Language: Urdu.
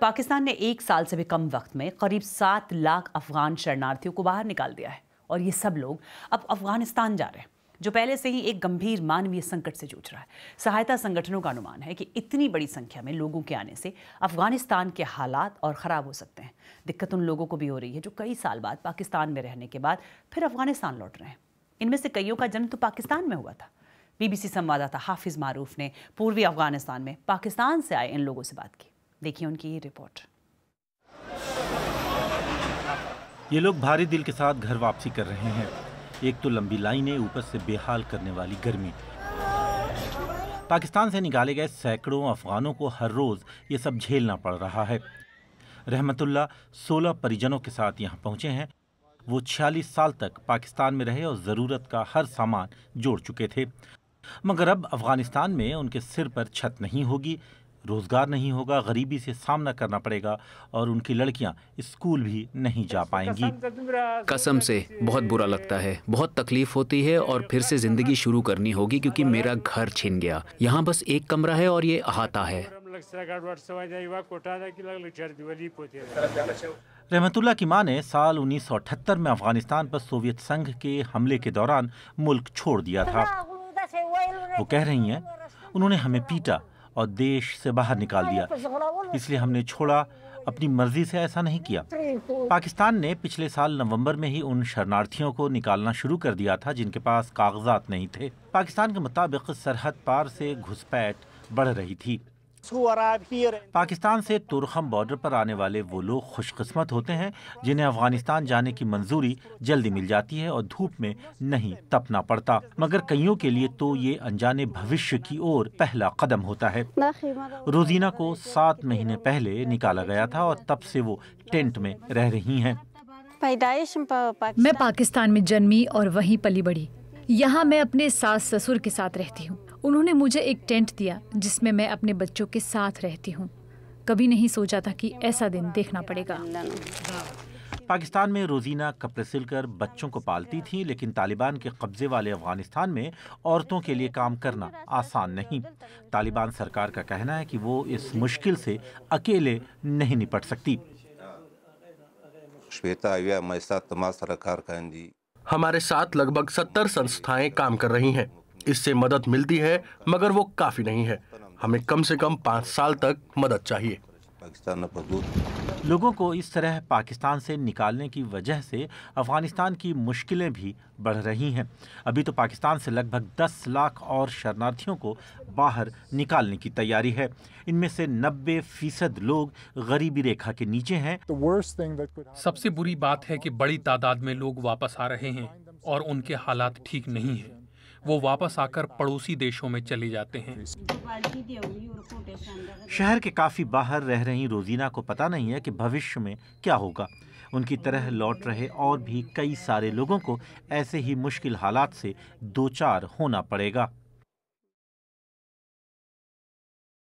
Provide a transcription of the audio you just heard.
پاکستان نے ایک سال سے بھی کم وقت میں قریب سات لاکھ افغان شرنارتھیوں کو باہر نکال دیا ہے اور یہ سب لوگ اب افغانستان جا رہے ہیں جو پہلے سے ہی ایک گمبھیر مانوی سنکٹ سے جوچ رہا ہے سہایتا سنگٹھنوں کا انمان ہے کہ اتنی بڑی سنکھیا میں لوگوں کے آنے سے افغانستان کے حالات اور خراب ہو سکتے ہیں دقت ان لوگوں کو بھی ہو رہی ہے جو کئی سال بعد پاکستان میں رہنے کے بعد پھر افغانستان لوٹ رہے ہیں ان میں سے کئیوں کا جنم تو پاکستان میں ہوا تھا بی بی سی سواددات حافظ معروف نے پوروی افغانستان میں پاکستان سے آئے ان لوگوں سے بات کی ان کی یہ یہ لوگ بھاری دل کے ساتھ گھر واپسی کر رہے ہیں ایک تو لمبی اوپر سے سے بے حال کرنے والی گرمی پاکستان نکالے گئے سینکڑوں افغانوں کو ہر روز یہ سب جھیلنا پڑ رہا ہے رحمت اللہ سولہ پریجنوں کے ساتھ یہاں پہنچے ہیں وہ چھیالیس سال تک پاکستان میں رہے اور ضرورت کا ہر سامان جوڑ چکے تھے مگر اب افغانستان میں ان کے سر پر چھت نہیں ہوگی روزگار نہیں ہوگا غریبی سے سامنا کرنا پڑے گا اور ان کی لڑکیاں اسکول بھی نہیں جا پائیں گی قسم سے بہت برا لگتا ہے بہت تکلیف ہوتی ہے اور پھر سے زندگی شروع کرنی ہوگی کیونکہ میرا گھر چھن گیا یہاں بس ایک کمرہ ہے اور یہ احاطہ رحمت اللہ کی ماں نے سال انیس سو اٹھتر میں افغانستان پر سوویت سنگھ کے حملے کے دوران ملک چھوڑ دیا تھا وہ کہہ رہی ہیں انہوں نے ہمیں پیٹا اور دیش سے باہر نکال دیا اس لیے ہم نے چھوڑا اپنی مرضی سے ایسا نہیں کیا پاکستان نے پچھلے سال نومبر میں ہی ان شرنارتھیوں کو نکالنا شروع کر دیا تھا جن کے پاس کاغذات نہیں تھے پاکستان کے مطابق سرحد پار سے گھس پیٹ بڑھ رہی تھی پاکستان سے تورخم بارڈر پر آنے والے وہ لوگ خوش قسمت ہوتے ہیں جنہیں افغانستان جانے کی منظوری جلدی مل جاتی ہے اور دھوپ میں نہیں تپنا پڑتا مگر کئیوں کے لیے تو یہ انجانے بھوشیہ کی اور پہلا قدم ہوتا ہے روزینہ کو سات مہینے پہلے نکالا گیا تھا اور تب سے وہ ٹینٹ میں رہ رہی ہیں پیدائش میں پاکستان میں جنمی اور وہیں پلی بڑی یہاں میں اپنے ساس سسر کے ساتھ رہتی ہوں انہوں نے مجھے ایک ٹینٹ دیا جس میں میں اپنے بچوں کے ساتھ رہتی ہوں کبھی نہیں سوچا تھا کہ ایسا دن دیکھنا پڑے گا پاکستان میں روزینہ کپڑے سل کر بچوں کو پالتی تھی لیکن طالبان کے قبضے والے افغانستان میں عورتوں کے لیے کام کرنا آسان نہیں طالبان سرکار کا کہنا ہے کہ وہ اس مشکل سے اکیلے نہیں نپٹ سکتی جی۔ ہمارے ساتھ لگ بھگ ستر سنستھائیں کام کر رہی ہیں اس سے مدد ملتی ہے مگر وہ کافی نہیں ہے ہمیں کم سے کم پانچ سال تک مدد چاہیے لوگوں کو اس طرح پاکستان سے نکالنے کی وجہ سے افغانستان کی مشکلیں بھی بڑھ رہی ہیں ابھی تو پاکستان سے لگ بھگ دس لاکھ اور شرنارتھیوں کو باہر نکالنے کی تیاری ہے ان میں سے نبے فیصد لوگ غریبی ریکھا کے نیچے ہیں سب سے بری بات ہے کہ بڑی تعداد میں لوگ واپس آ رہے ہیں اور ان کے حالات ٹھیک نہیں ہیں وہ واپس آ کر پڑوسی دیشوں میں چلے جاتے ہیں شہر کے کافی باہر رہ رہی روزینہ کو پتا نہیں ہے کہ بھوش میں کیا ہوگا ان کی طرح لوٹ رہے اور بھی کئی سارے لوگوں کو ایسے ہی مشکل حالات سے دوچار ہونا پڑے گا